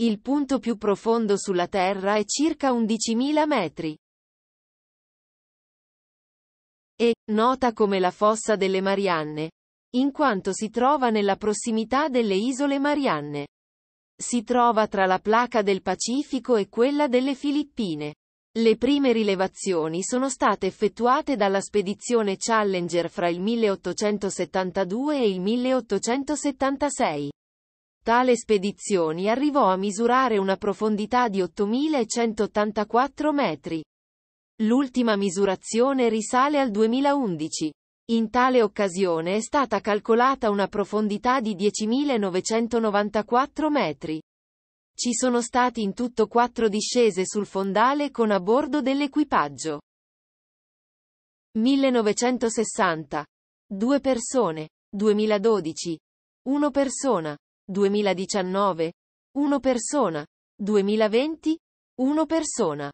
Il punto più profondo sulla Terra è circa 11.000 metri. E, nota come la fossa delle Marianne, in quanto si trova nella prossimità delle isole Marianne. Si trova tra la placa del Pacifico e quella delle Filippine. Le prime rilevazioni sono state effettuate dalla spedizione Challenger fra il 1872 e il 1876. Tale spedizioni arrivò a misurare una profondità di 8.184 metri. L'ultima misurazione risale al 2011. In tale occasione è stata calcolata una profondità di 10.994 metri. Ci sono stati in tutto quattro discese sul fondale con a bordo dell'equipaggio. 1960. Due persone. 2012. Uno persona. 2019, 1 persona, 2020, 1 persona.